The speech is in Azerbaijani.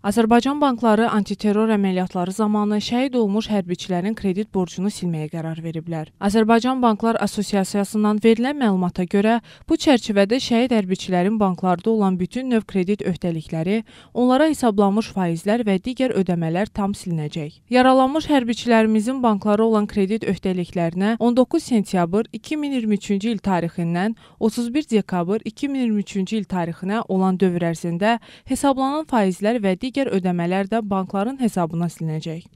Azərbaycan bankları antiterror əməliyyatları zamanı şəhid olmuş hərbiçilərin kredit borcunu silməyə qərar veriblər. Azərbaycan Banklar Assosiasiyasından verilən məlumata görə, bu çərçivədə şəhid hərbiçilərin banklarda olan bütün növ kredit öhdəlikləri, onlara hesablanmış faizlər və digər ödəmələr tam silinəcək. Yaralanmış hərbiçilərimizin banklara olan kredit öhdəliklərinə 19 sentyabr 2023-cü il tarixindən 31 dekabr 2023-cü il tarixinə olan dövr ərzində hesablanan faizlər və digər digər ödəmələr də bankların hesabına silinəcək.